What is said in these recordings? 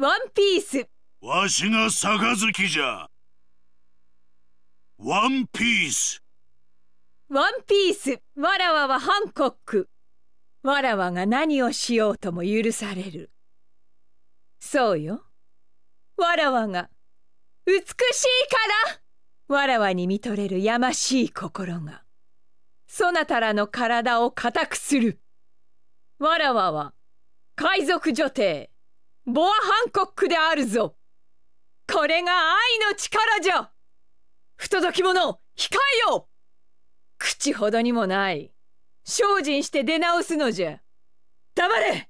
ワンピースわしが杯じゃワンピースワンピースわらわはハンコックわらわが何をしようとも許されるそうよわらわが美しいからわらわに見とれるやましい心がそなたらの体を固くするわらわは海賊女帝ボア・ハンコックであるぞこれが愛の力じゃ不届き者、控えよ口ほどにもない。精進して出直すのじゃ。黙れ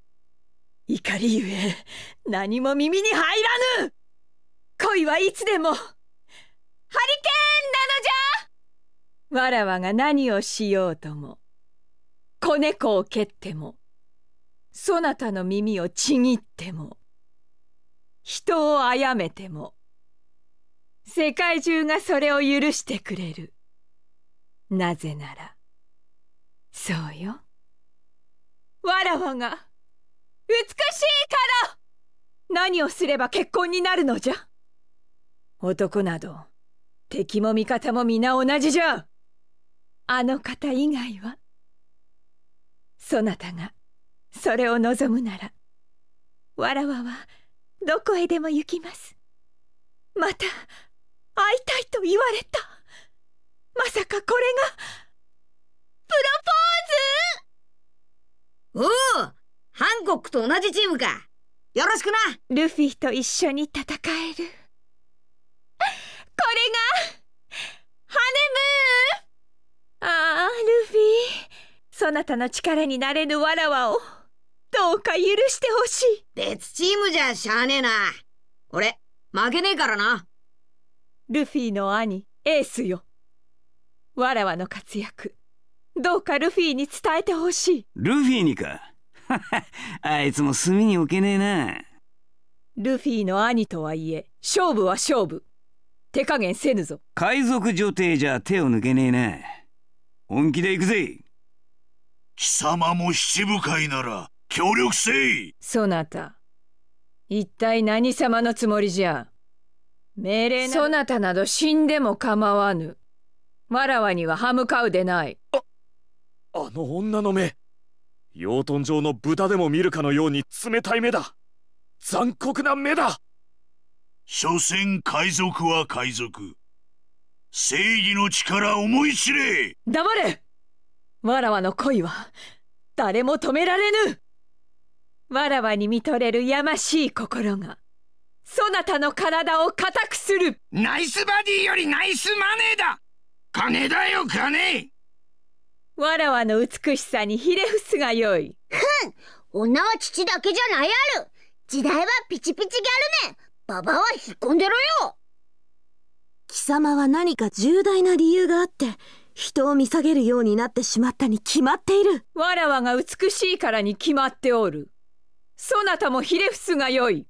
怒りゆえ、何も耳に入らぬ恋はいつでも、ハリケーンなのじゃわらわが何をしようとも、子猫を蹴っても、そなたの耳をちぎっても、人を殺めても、世界中がそれを許してくれる。なぜなら、そうよ。わらわが、美しいから何をすれば結婚になるのじゃ男など、敵も味方も皆同じじゃあの方以外は、そなたが、それを望むなら、わらわは、どこへでも行きますまた会いたいと言われたまさかこれがプロポーズおおハンコックと同じチームかよろしくなルフィと一緒に戦えるこれがハネムーンああルフィそなたの力になれぬわらわを。どうか許してほしい。別チームじゃしゃあねえな。俺、負けねえからな。ルフィの兄、エースよ。わらわの活躍、どうかルフィに伝えてほしい。ルフィにか あいつも隅に置けねえな。ルフィの兄とはいえ、勝負は勝負。手加減せぬぞ。海賊女帝じゃ手を抜けねえな。本気で行くぜ。貴様も七部会なら、協力せいそなた一体何様のつもりじゃ命令そなたなど死んでも構わぬわらわには歯向かうでないああの女の目養豚場の豚でも見るかのように冷たい目だ残酷な目だ所詮海賊は海賊正義の力思い知れ黙れわらわの恋は誰も止められぬわらわに見とれるやましい心がそなたの体を固くするナイスバディよりナイスマネーだ金だよ金わらわの美しさにひれ伏すがよいふん女は父だけじゃないある時代はピチピチギャルねババは引っ込んでろよ貴様は何か重大な理由があって人を見下げるようになってしまったに決まっているわらわが美しいからに決まっておるそなたもひれ伏すがよい